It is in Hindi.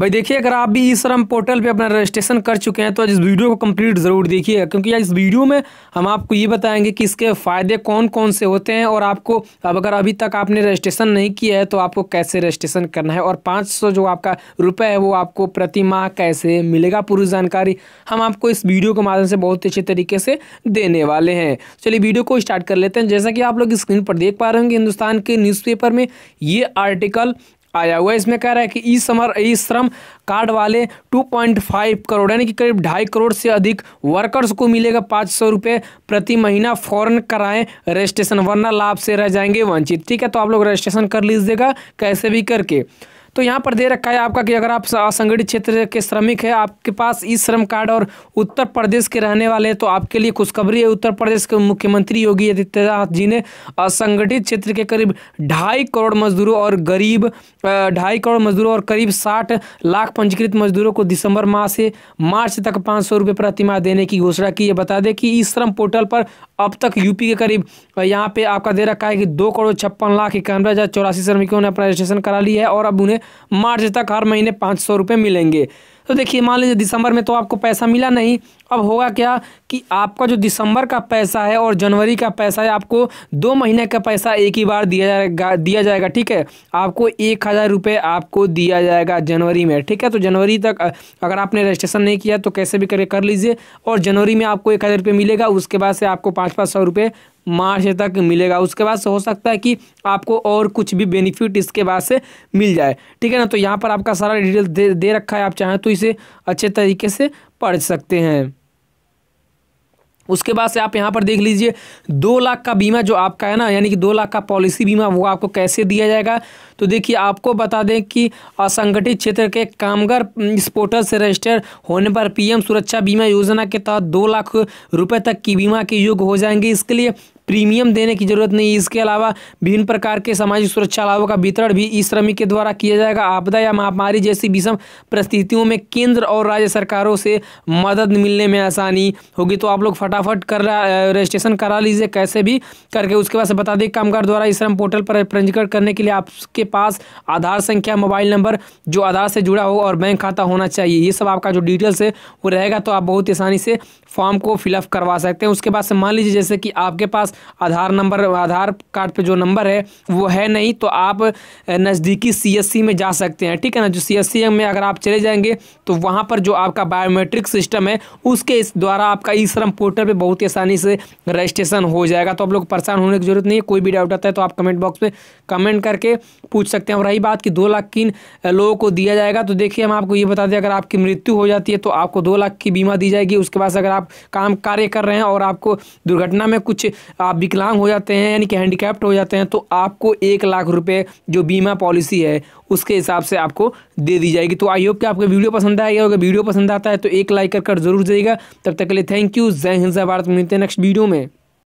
भाई देखिए अगर आप भी ई श्रम पोर्टल पे अपना रजिस्ट्रेशन कर चुके हैं तो इस वीडियो को कंप्लीट ज़रूर देखिएगा क्योंकि इस वीडियो में हम आपको ये बताएंगे कि इसके फ़ायदे कौन कौन से होते हैं और आपको अब अगर अभी तक आपने रजिस्ट्रेशन नहीं किया है तो आपको कैसे रजिस्ट्रेशन करना है और पाँच जो आपका रुपये है वो आपको प्रति माह कैसे मिलेगा पूरी जानकारी हम आपको इस वीडियो के माध्यम से बहुत अच्छे तरीके से देने वाले हैं चलिए वीडियो को स्टार्ट कर लेते हैं जैसा कि आप लोग स्क्रीन पर देख पा रहे होंगे हिंदुस्तान के न्यूज़पेपर में ये आर्टिकल आया हुआ है इसमें कह रहा है कि ई समर ई श्रम कार्ड वाले 2.5 करोड़ यानी कि करीब ढाई करोड़ से अधिक वर्कर्स को मिलेगा पाँच सौ रुपये प्रति महीना फौरन कराएं रजिस्ट्रेशन वरना लाभ से रह जाएंगे वंचित ठीक है तो आप लोग रजिस्ट्रेशन कर लीजिएगा कैसे भी करके तो यहाँ पर दे रखा है आपका कि अगर आप असंगठित क्षेत्र के श्रमिक है आपके पास ई श्रम कार्ड और उत्तर प्रदेश के रहने वाले हैं तो आपके लिए खुशखबरी है उत्तर प्रदेश के मुख्यमंत्री योगी आदित्यनाथ जी ने असंगठित क्षेत्र के करीब ढाई करोड़ मजदूरों और गरीब ढाई करोड़ मजदूरों और करीब साठ लाख पंजीकृत मजदूरों को दिसंबर माह से मार्च तक पाँच सौ रुपये प्रतिमाह देने की घोषणा की है बता दें कि ई श्रम पोर्टल पर अब तक यूपी के करीब यहाँ पे आपका दे रखा है कि दो करोड़ छप्पन लाख इक्यानवे हज़ार चौरासी श्रमिकों ने अपना रजिस्ट्रेशन करा ली है और अब उन्हें मार्च तक हर महीने पाँच सौ रुपये मिलेंगे तो देखिए मान लीजिए दिसंबर में तो आपको पैसा मिला नहीं अब होगा क्या कि आपका जो दिसंबर का पैसा है और जनवरी का पैसा है आपको दो महीने का पैसा एक ही बार दिया जाएगा दिया जाएगा ठीक है आपको एक हज़ार रुपये आपको दिया जाएगा जनवरी में ठीक है तो जनवरी तक अगर आपने रजिस्ट्रेशन नहीं किया तो कैसे भी करके कर लीजिए और जनवरी में आपको एक मिलेगा उसके बाद से आपको पाँच पाँच मार्च तक मिलेगा उसके बाद से हो सकता है कि आपको और कुछ भी बेनिफिट इसके बाद से मिल जाए ठीक है ना तो यहाँ पर आपका सारा डिटेल दे, दे रखा है आप चाहें तो इसे अच्छे तरीके से पढ़ सकते हैं उसके बाद से आप यहाँ पर देख लीजिए दो लाख का बीमा जो आपका है ना यानी कि दो लाख का पॉलिसी बीमा वो आपको कैसे दिया जाएगा तो देखिए आपको बता दें कि असंगठित क्षेत्र के कामगार इस पोर्टल से रजिस्टर होने पर पीएम सुरक्षा बीमा योजना के तहत दो लाख रुपए तक की बीमा के योग्य हो जाएंगे इसके लिए प्रीमियम देने की जरूरत नहीं इसके अलावा विभिन्न प्रकार के सामाजिक सुरक्षा लाभों का वितरण भी इस श्रमिक के द्वारा किया जाएगा आपदा या महामारी जैसी विषम परिस्थितियों में केंद्र और राज्य सरकारों से मदद मिलने में आसानी होगी तो आप लोग फटाफट कर रजिस्ट्रेशन करा लीजिए कैसे भी करके उसके बाद से बता दें कामगार द्वारा इस श्रम पोर्टल पर पंजीकरण करने के लिए आपके पास आधार संख्या मोबाइल नंबर जो आधार से जुड़ा हो और बैंक खाता होना चाहिए ये सब आपका जो डिटेल्स है वो रहेगा तो आप बहुत आसानी से फॉर्म को फिलअप करवा सकते हैं उसके बाद से मान लीजिए जैसे कि आपके पास आधार नंबर आधार कार्ड पे जो नंबर है वो है नहीं तो आप नज़दीकी सीएससी में जा सकते हैं ठीक है ना जो सीएससी में अगर आप चले जाएंगे तो वहाँ पर जो आपका बायोमेट्रिक सिस्टम है उसके द्वारा आपका ई श्रम पोर्टल पर बहुत ही आसानी से रजिस्ट्रेशन हो जाएगा तो आप लोग परेशान होने की जरूरत नहीं है कोई भी डाउट आता है तो आप कमेंट बॉक्स में कमेंट करके पूछ सकते हैं और रही बात कि दो लाख किन लोगों को दिया जाएगा तो देखिए हम आपको ये बता दें अगर आपकी मृत्यु हो जाती है तो आपको दो लाख की बीमा दी जाएगी उसके बाद अगर आप काम कार्य कर रहे हैं और आपको दुर्घटना में कुछ आप विकलांग हो जाते हैं यानी कि हैंडीकैप्ट हो जाते हैं तो आपको एक लाख रुपये जो बीमा पॉलिसी है उसके हिसाब से आपको दे दी जाएगी तो आई होप कि आपको वीडियो पसंद आएगा अगर वीडियो पसंद आता है तो एक लाइक कर, कर जरूर जाइएगा तब तक के लिए थैंक यू जय हिंद जय भारत मिलते हैं नेक्स्ट वीडियो में